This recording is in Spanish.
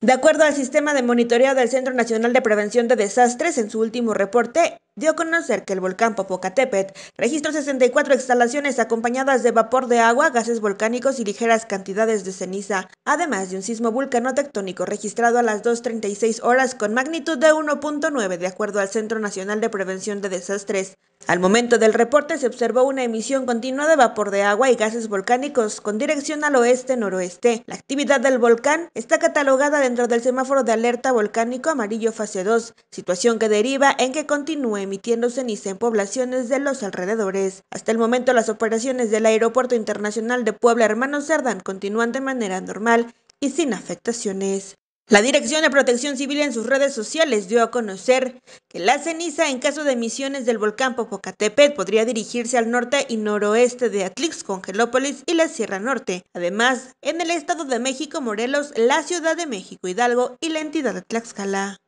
De acuerdo al sistema de monitoreo del Centro Nacional de Prevención de Desastres, en su último reporte, dio a conocer que el volcán Popocatépetl registró 64 instalaciones acompañadas de vapor de agua, gases volcánicos y ligeras cantidades de ceniza, además de un sismo vulcanotectónico registrado a las 2.36 horas con magnitud de 1.9 de acuerdo al Centro Nacional de Prevención de Desastres. Al momento del reporte se observó una emisión continua de vapor de agua y gases volcánicos con dirección al oeste-noroeste. La actividad del volcán está catalogada dentro del semáforo de alerta volcánico amarillo fase 2, situación que deriva en que continúe emitiéndose ceniza en poblaciones de los alrededores. Hasta el momento las operaciones del Aeropuerto Internacional de Puebla Hermano Cerdán continúan de manera normal y sin afectaciones. La Dirección de Protección Civil en sus redes sociales dio a conocer que la ceniza en caso de emisiones del volcán Popocatépetl podría dirigirse al norte y noroeste de Atlix, Congelópolis y la Sierra Norte. Además, en el Estado de México, Morelos, la Ciudad de México, Hidalgo y la entidad de Tlaxcala.